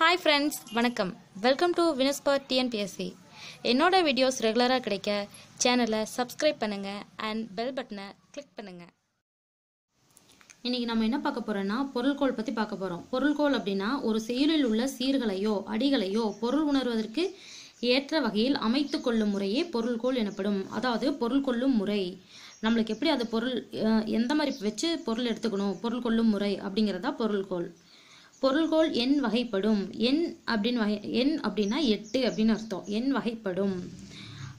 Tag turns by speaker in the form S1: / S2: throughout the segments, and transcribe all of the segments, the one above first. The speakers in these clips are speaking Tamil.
S1: ஹாய் ஃப்ரெண்ட்ஸ் வணக்கம் வெல்கம் டு வினஸ்பர் டிஎன்பிஎஸ்சி என்னோடய வீடியோஸ் ரெகுலராக கிடைக்க சேனலை சப்ஸ்கிரைப் பண்ணுங்கள் அண்ட் பெல் பட்டனை கிளிக் பண்ணுங்கள் இன்றைக்கி நம்ம என்ன பார்க்க போகிறோன்னா பொருள்கோள் பற்றி பார்க்க போகிறோம் பொருள்கோள் அப்படின்னா ஒரு செயலில் உள்ள சீர்களையோ அடிகளையோ பொருள் உணர்வதற்கு ஏற்ற வகையில் அமைத்து கொள்ளும் முறையே பொருள்கோள் எனப்படும் அதாவது பொருள் கொள்ளும் முறை நம்மளுக்கு எப்படி அது பொருள் எந்த மாதிரி வச்சு பொருள் எடுத்துக்கணும் பொருள் கொள்ளும் முறை அப்படிங்கிறதா பொருள்கோள் பொருள்கோள் எண் வகைப்படும் எண் அப்படின்னு வகை எண் அப்படின்னா எட்டு அப்படின்னு அர்த்தம் எண் வகைப்படும்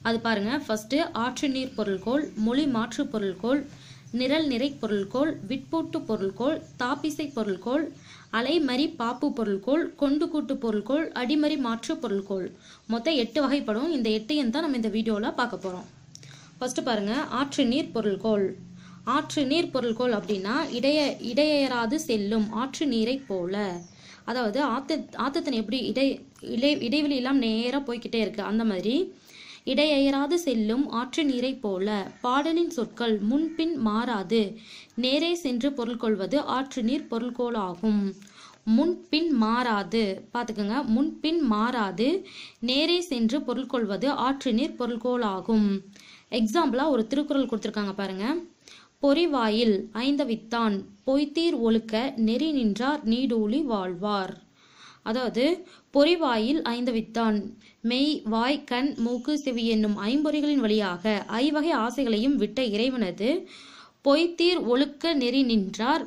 S1: அது பாருங்கள் ஃபஸ்ட்டு ஆற்று நீர் பொருள்கோள் மொழி மாற்று பொருள்கோள் நிரல் நிறை பொருள்கோள் விட்பூட்டு பொருள்கோள் தாப்பிசை பொருள்கோள் அலைமறி பாப்பு பொருள்கோள் கொண்டு கூட்டு பொருள்கோள் அடிமறி மாற்று பொருள்கோள் மொத்தம் எட்டு வகைப்படும் இந்த எண் தான் நம்ம இந்த வீடியோவில் பார்க்க போகிறோம் ஃபஸ்ட்டு பாருங்கள் ஆற்று நீர் பொருள்கோள் ஆற்று நீர் பொருள்கோள் அப்படின்னா இடைய இடையேறாது செல்லும் ஆற்று நீரை போல அதாவது ஆத்து ஆத்தத்தன் எப்படி இடை இடை இடைவெளி எல்லாம் நேராக போய்கிட்டே இருக்கு அந்த மாதிரி இடையேறாது செல்லும் ஆற்று நீரை போல பாடலின் சொற்கள் முன்பின் மாறாது நேரே சென்று பொருள் கொள்வது ஆற்று நீர் பொருள்கோள் ஆகும் முன்பின் மாறாது பார்த்துக்கோங்க முன்பின் மாறாது நேரே சென்று பொருள் கொள்வது ஆற்று நீர் பொருள்கோள் ஆகும் எக்ஸாம்பிளாக ஒரு திருக்குறள் கொடுத்துருக்காங்க பாருங்கள் பொறிவாயில் ஐந்தவித்தான் பொய்த்தீர் ஒழுக்க நெறி நின்றார் நீடூழி வாழ்வார் அதாவது பொறிவாயில் ஐந்தவித்தான் மெய் வாய் கண் மூக்கு செவி என்னும் ஐம்பொறிகளின் வழியாக ஐவகை ஆசைகளையும் விட்ட இறைவனது பொய்த்தீர் ஒழுக்க நெறி நின்றார்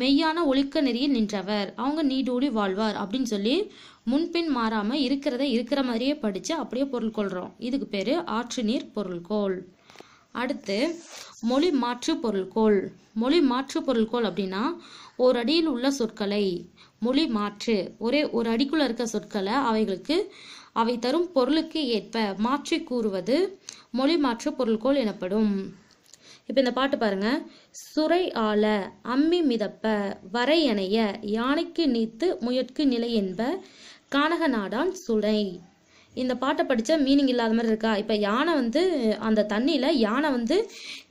S1: மெய்யான ஒழுக்க நெறியில் நின்றவர் அவங்க நீடூடி வாழ்வார் அப்படின்னு சொல்லி முன்பின் மாறாமல் இருக்கிறத இருக்கிற மாதிரியே படித்து அப்படியே பொருள் கொள்கிறோம் இதுக்கு பேர் ஆற்று நீர் பொருள்கோள் அடுத்து மொழி மாற்று பொருள்கோள் மொழி மாற்று பொருள்கோள் அப்படின்னா ஒரு அடியில் உள்ள சொற்களை மொழி மாற்று ஒரே ஒரு அடிக்குள்ள இருக்க சொற்களை அவைகளுக்கு அவை தரும் பொருளுக்கு ஏற்ப மாற்றி கூறுவது மொழி மாற்று பொருள்கோள் எனப்படும் இப்போ இந்த பாட்டு பாருங்க சுரை ஆள அம்மி மிதப்ப வரையணைய யானைக்கு நீத்து முயற்கு நிலை என்ப கானக நாடான் சுனை இந்த பாட்டை படித்த மீனிங் இல்லாத மாதிரி இருக்கா இப்போ யானை வந்து அந்த தண்ணியில் யானை வந்து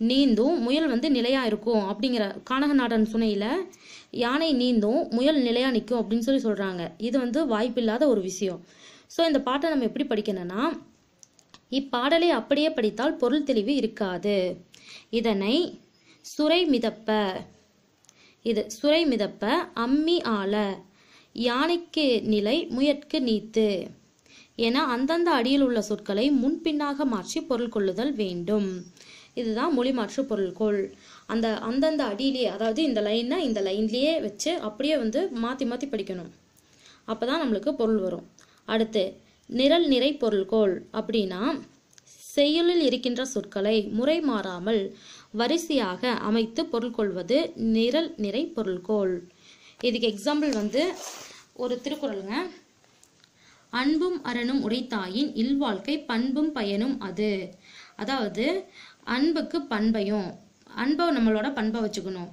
S1: நீந்தும் முயல் வந்து நிலையாக இருக்கும் அப்படிங்கிற கானக நாடன் சுனையில் யானை நீந்தும் முயல் நிலையாக நிற்கும் அப்படின்னு சொல்லி சொல்கிறாங்க இது வந்து வாய்ப்பில்லாத ஒரு விஷயம் ஸோ இந்த பாட்டை நம்ம எப்படி படிக்கணும்னா இப்பாடலை அப்படியே படித்தால் பொருள் தெளிவு இருக்காது இதனை சுரை மிதப்ப இது சுரை மிதப்ப அம்மி ஆள யானைக்கு நிலை முயற்கு நீத்து என அந்தந்த அடியில் உள்ள சொற்களை முன்பின்னாக மாற்றி பொருள் கொள்ளுதல் வேண்டும் இதுதான் மொழி மாற்று பொருள்கோள் அந்த அந்தந்த அடியிலேயே அதாவது இந்த லைன்னா இந்த லைன்லேயே வச்சு அப்படியே வந்து மாற்றி மாற்றி படிக்கணும் அப்போ தான் நம்மளுக்கு பொருள் வரும் அடுத்து நிரல் நிறை பொருள்கோள் அப்படின்னா செயலில் இருக்கின்ற சொற்களை முறை மாறாமல் வரிசையாக அமைத்து பொருள் கொள்வது நிரல் நிறை பொருள்கோள் இதுக்கு எக்ஸாம்பிள் வந்து ஒரு திருக்குறளுங்க அன்பும் அறனும் உடைத்தாயின் இல்வாழ்க்கை பண்பும் பயனும் அது அதாவது அன்புக்கு பண்பையும் அன்பை நம்மளோட பண்பை வச்சுக்கணும்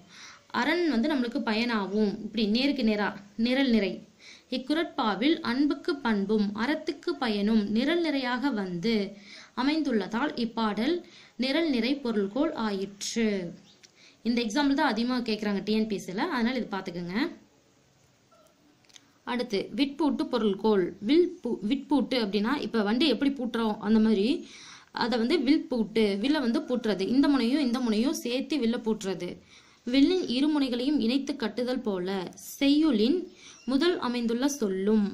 S1: அரண் வந்து நம்மளுக்கு பயனாகும் இப்படி நேருக்கு நேரா நிரல் நிறை இக்குரட்பாவில் அன்புக்கு பண்பும் அறத்துக்கு பயனும் நிரல் நிறையாக வந்து அமைந்துள்ளதால் இப்பாடல் நிரல் நிறை பொருள்கோள் ஆயிற்று இந்த எக்ஸாம்பிள் தான் அதிகமாக கேட்குறாங்க டிஎன்பிஎஸ்சியில் அதனால் இது பார்த்துக்கோங்க அடுத்து விட்பூட்டு பொருள்கோள் வில் பூ விட்பூட்டு அப்படின்னா இப்போ வண்டி எப்படி பூட்டுறோம் அந்த மாதிரி அதை வந்து வில் பூட்டு வில்ல வந்து பூட்டுறது இந்த முனையும் இந்த முனையும் சேர்த்து வில்ல பூட்டுறது வில்லின் இரு முனைகளையும் இணைத்து கட்டுதல் போல செய்யுளின் முதல் அமைந்துள்ள சொல்லும்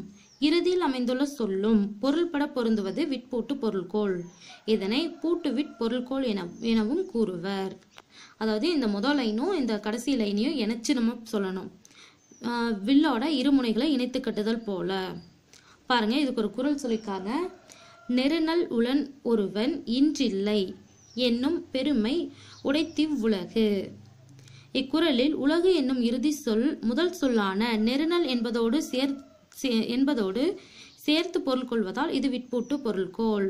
S1: இறுதியில் அமைந்துள்ள சொல்லும் பொருள்பட பொருந்துவது விட்பூட்டு பொருள்கோள் இதனை பூட்டு விட் பொருள்கோள் என எனவும் கூறுவர் அதாவது இந்த முதல் லைனும் இந்த கடைசி லைனையும் எனச்சு நம்ம சொல்லணும் வில்லோட இருமுனைகளை இணைத்து கட்டுதல் போல பாருங்க இதுக்கு ஒரு குரல் சொல்லிக்காங்க நெருநல் உளன் ஒருவன் இன்றில்லை என்னும் பெருமை உலகு இக்குறளில் உலகு என்னும் இறுதி சொல் முதல் சொல்லான நெருநல் என்பதோடு சேர் என்பதோடு சேர்த்து பொருள் கொள்வதால் இது விட்பூட்டு பொருள்கோள்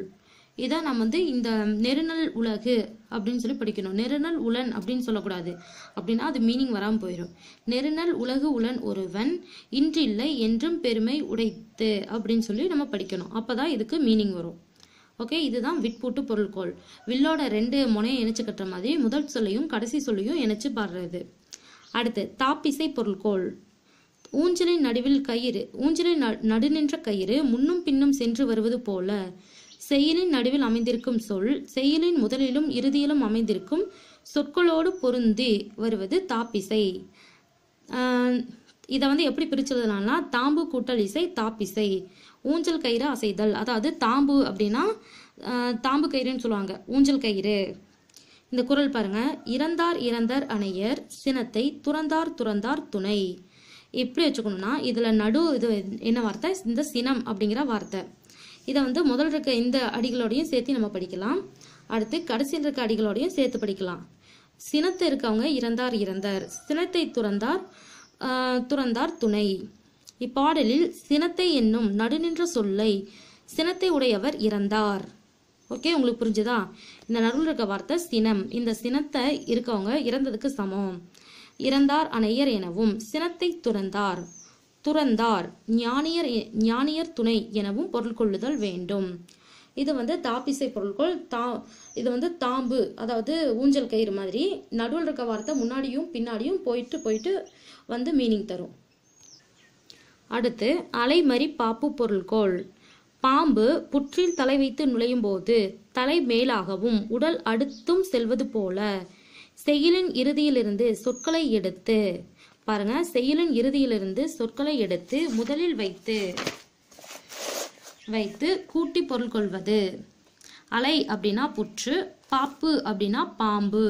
S1: இதான் நம்ம வந்து இந்த நெருநல் உலகு அப்படின்னு சொல்லி படிக்கணும் நெருநல் உலன் அப்படின்னு சொல்லக்கூடாது அப்படின்னா அது மீனிங் வராமல் போயிடும் நெருநல் உலகு உலன் ஒருவன் இன்று இல்லை என்றும் பெருமை உடைத்து அப்படின்னு சொல்லி நம்ம படிக்கணும் அப்போ தான் இதுக்கு மீனிங் வரும் ஓகே இதுதான் விட்பூட்டு பொருள்கோள் வில்லோட ரெண்டு முனையை இணைச்சு கட்டுற மாதிரி முதல் சொல்லையும் கடைசி சொல்லையும் இணைச்சு பாடுறது அடுத்து தாப்பிசை பொருள்கோள் ஊஞ்சலின் நடுவில் கயிறு ஊஞ்சலின் நடுநின்ற கயிறு முன்னும் பின்னும் சென்று வருவது போல செயலின் நடுவில் அமைந்திருக்கும் சொல் செயலின் முதலிலும் இறுதியிலும் அமைந்திருக்கும் சொற்களோடு பொருந்தி வருவது தாப்பிசை இதை வந்து எப்படி பிரிச்சுடலாம்னா தாம்பு கூட்டல் இசை தாப்பிசை ஊஞ்சல் கயிறு அசைதல் அதாவது தாம்பு அப்படின்னா தாம்பு கயிறுன்னு சொல்லுவாங்க ஊஞ்சல் கயிறு இந்த குரல் பாருங்க இறந்தார் இறந்தார் அணையர் சினத்தை துறந்தார் துறந்தார் துணை எப்படி வச்சுக்கணும்னா இதில் நடு இது என்ன வார்த்தை இந்த சினம் அப்படிங்கிற வார்த்தை இதை வந்து முதல் இருக்க இந்த அடிகளோடையும் சேர்த்து நம்ம படிக்கலாம் அடுத்து கடைசியில் இருக்க அடிகளோடையும் சேர்த்து படிக்கலாம் சினத்தை இருக்கவங்க இறந்தார் இறந்தார் சினத்தை துறந்தார் துறந்தார் துணை இப்பாடலில் சினத்தை என்னும் நடுநின்ற சொல்லை சினத்தை உடையவர் இறந்தார் ஓகே உங்களுக்கு புரிஞ்சுதா இந்த நடுவில் இருக்க வார்த்தை சினம் இந்த சினத்தை இருக்கவங்க இறந்ததுக்கு சமம் இறந்தார் அணையர் எனவும் சினத்தை துறந்தார் துறந்தார் ஞானியர் ஞானியர் துணை எனவும் பொருள் கொள்ளுதல் வேண்டும் இது வந்து தாப்பிசை பொருள்கள் தா இது வந்து தாம்பு அதாவது ஊஞ்சல் கயிறு மாதிரி நடுவில் இருக்க வார்த்தை முன்னாடியும் பின்னாடியும் போயிட்டு போயிட்டு வந்து மீனிங் தரும் அடுத்து அலைமறி பாப்பு பொருள்கோள் பாம்பு புற்றில் தலை வைத்து நுழையும் போது தலை மேலாகவும் உடல் அடுத்தும் செல்வது போல செயலின் இறுதியிலிருந்து சொற்களை எடுத்து பாருங்க செயலின் இறுதியிலிருந்து சொற்களை எடுத்து முதலில் வைத்து வைத்து கூட்டி பொருள் கொள்வது அலை அப்படின்னா புற்று பாப்பு அப்படின்னா பாம்பு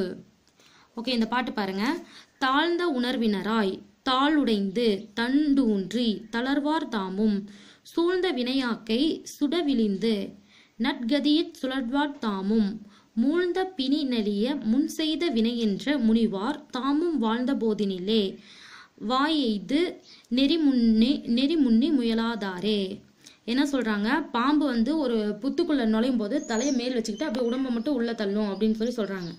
S1: ஓகே இந்த பாட்டு பாருங்க தாழ்ந்த உணர்வினராய் தாளுடைந்து தண்டூன்றி தளர்வார் தாமும் சூழ்ந்த வினையாக்கை சுடவிழிந்து நட்கதியிற் சுழல்வார் தாமும் மூழ்ந்த பிணி நெளிய முன் செய்த வினையென்ற முனிவார் தாமும் வாழ்ந்த போதினிலே வாயெய்து நெறிமுன்னே நெறிமுன்னி முயலாதாரே என்ன சொல்கிறாங்க பாம்பு வந்து ஒரு புத்துக்குள்ளே நுழையும் போது தலையை மேல் வச்சுக்கிட்டு அப்படியே உடம்பை மட்டும் உள்ளே தள்ளும் அப்படின்னு சொல்லி சொல்கிறாங்க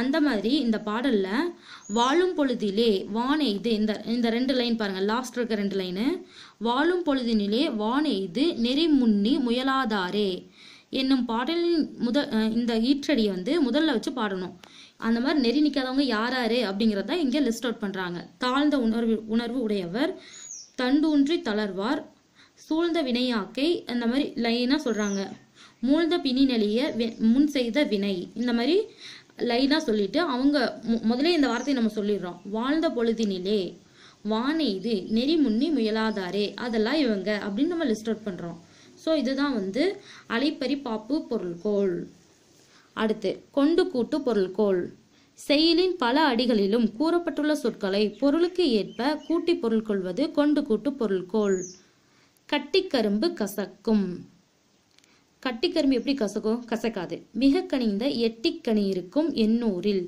S1: அந்த மாதிரி இந்த பாடலில் வாழும் பொழுதிலே வானெய்து இந்த இந்த ரெண்டு லைன் பாருங்கள் லாஸ்ட் இருக்க ரெண்டு லைனு வாழும் பொழுதினிலே வானெய்து நெறிமுன்னி முயலாதாரே என்னும் பாடலின் முத இந்த ஈற்றடியை வந்து முதல்ல வச்சு பாடணும் அந்த மாதிரி நெறி நிற்காதவங்க யார் யார் அப்படிங்கிறத இங்கே லிஸ்ட் அவுட் பண்ணுறாங்க தாழ்ந்த உணர்வு உணர்வு உடையவர் தண்டூன்றி தளர்வார் சூழ்ந்த வினையாக்கை அந்த மாதிரி லைனாக சொல்கிறாங்க மூழ்ந்த நெளிய முன் செய்த வினை இந்த மாதிரி லைனாக சொல்லிட்டு அவங்க முதலே இந்த வார்த்தையை நம்ம சொல்லிடுறோம் வாழ்ந்த பொழுதினிலே வானெய்து நெறி முன்னி முயலாதாரே அதெல்லாம் இவங்க அப்படின்னு நம்ம லிஸ்ட் அவுட் பண்ணுறோம் ஸோ இதுதான் வந்து அலைப்பறி பாப்பு பொருள்கோள் அடுத்து கொண்டு கூட்டு பொருள்கோள் செயலின் பல அடிகளிலும் கூறப்பட்டுள்ள சொற்களை பொருளுக்கு ஏற்ப கூட்டி பொருள் கொள்வது கொண்டு கூட்டு பொருள்கோள் கட்டிக்கரும்பு கசக்கும் கட்டிக்கரும்பு எப்படி கசக்கும் கசக்காது மிக கனிந்த எட்டிக்கனி இருக்கும் எண்ணூரில்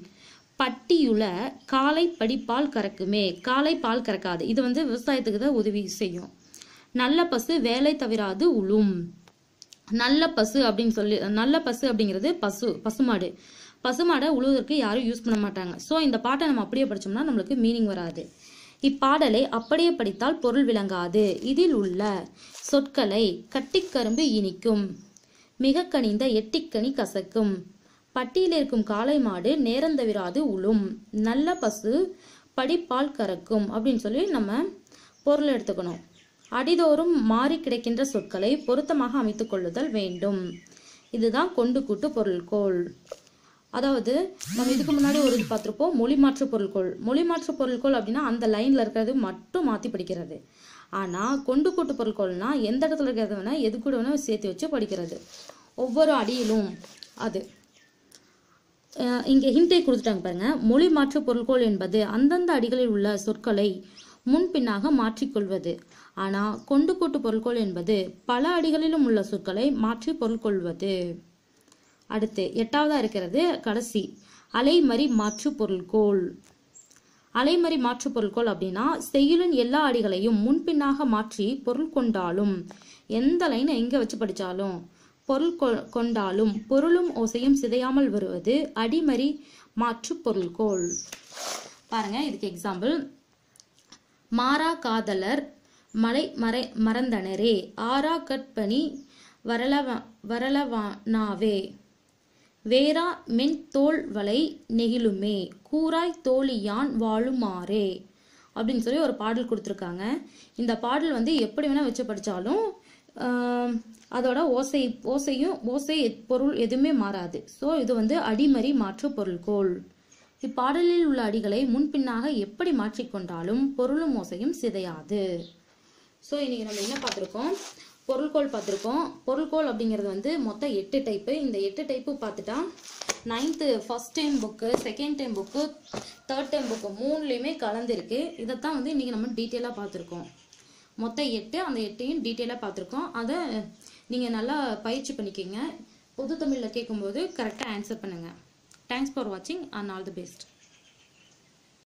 S1: பட்டியுல காலை படிப்பால் கறக்குமே காலை பால் கறக்காது இது வந்து விவசாயத்துக்கு தான் உதவி செய்யும் நல்ல பசு வேலை தவிராது உழும் நல்ல பசு அப்படின்னு சொல்லி நல்ல பசு அப்படிங்கிறது பசு பசுமாடு பசுமாடை உழுவதற்கு யாரும் யூஸ் பண்ண மாட்டாங்க ஸோ இந்த பாட்டை நம்ம அப்படியே படித்தோம்னா நம்மளுக்கு மீனிங் வராது இப்பாடலை அப்படியே படித்தால் பொருள் விளங்காது இதில் உள்ள சொற்களை கட்டிக்கரும்பு இனிக்கும் மிக கனிந்த எட்டிக்கனி கசக்கும் பட்டியில் இருக்கும் காளை மாடு நேரந்தவிராது உளும் நல்ல பசு படிப்பால் கறக்கும் அப்படின்னு சொல்லி நம்ம பொருள் எடுத்துக்கணும் அடிதோறும் மாறி கிடைக்கின்ற சொற்களை பொருத்தமாக அமைத்துக் கொள்ளுதல் வேண்டும் இதுதான் கொண்டு கூட்டு பொருள்கோள் அதாவது நம்ம இதுக்கு முன்னாடி ஒரு இது பார்த்துருப்போம் மொழி மாற்று பொருள்கோள் மொழி மாற்று பொருள்கோள் அப்படின்னா அந்த லைனில் இருக்கிறது மட்டும் மாற்றி படிக்கிறது ஆனால் கொண்டு கூட்டு பொருள்கோள்னா எந்த இடத்துல இருக்கிறது வேணால் எது கூட வேணா சேர்த்து வச்சு படிக்கிறது ஒவ்வொரு அடியிலும் அது இங்கே ஹிண்டை கொடுத்துட்டாங்க பாருங்க மொழி மாற்று பொருள்கோள் என்பது அந்தந்த அடிகளில் உள்ள சொற்களை முன்பின்னாக மாற்றிக்கொள்வது ஆனால் கொண்டு கூட்டு பொருட்கோள் என்பது பல அடிகளிலும் உள்ள சொற்களை மாற்றி பொருள்கொள்வது அடுத்து எட்டாவதா இருக்கிறது கடைசி அலைமறி மாற்று பொருள்கோள் அலைமறி மாற்று பொருள்கோள் அப்படின்னா செயலின் எல்லா அடிகளையும் முன்பின்னாக மாற்றி பொருள் கொண்டாலும் எந்த லைனை எங்கே வச்சு படித்தாலும் பொருள் கொண்டாலும் பொருளும் ஓசையும் சிதையாமல் வருவது அடிமறி மாற்று பொருள்கோள் பாருங்க இதுக்கு எக்ஸாம்பிள் மாறா காதலர் மலை மறை மறந்தனரே ஆரா கட்பணி வரலவ வரலவானாவே வேரா மென் தோல் வலை நெகிழுமே கூராய் தோழியான் வாழுமாறே அப்படின்னு சொல்லி ஒரு பாடல் கொடுத்துருக்காங்க இந்த பாடல் வந்து எப்படி வேணால் வச்சு படித்தாலும் அதோட ஓசை ஓசையும் ஓசை பொருள் எதுவுமே மாறாது ஸோ இது வந்து அடிமறி மாற்று பொருள்கோள் இப்பாடலில் உள்ள அடிகளை முன்பின்னாக எப்படி மாற்றிக்கொண்டாலும் பொருளும் ஓசையும் சிதையாது ஸோ இன்றைக்கி நம்ம என்ன பார்த்துருக்கோம் பொருள்கோள் பார்த்துருக்கோம் பொருள்கோள் அப்படிங்கிறது வந்து மொத்தம் எட்டு டைப்பு இந்த எட்டு டைப்பு பார்த்துட்டா ninth first time book second time book third time book மூணுலேயுமே கலந்துருக்கு இதைத்தான் வந்து இன்றைக்கி நம்ம டீட்டெயிலாக பார்த்துருக்கோம் மொத்தம் எட்டு அந்த எட்டையும் டீட்டெயிலாக பார்த்துருக்கோம் அதை நீங்கள் நல்லா பயிற்சி பண்ணிக்கோங்க பொது தமிழில் கேட்கும்போது கரெக்டாக ஆன்சர் பண்ணுங்கள் தேங்க்ஸ் ஃபார் வாட்சிங் அண்ட் ஆல் தி பெஸ்ட்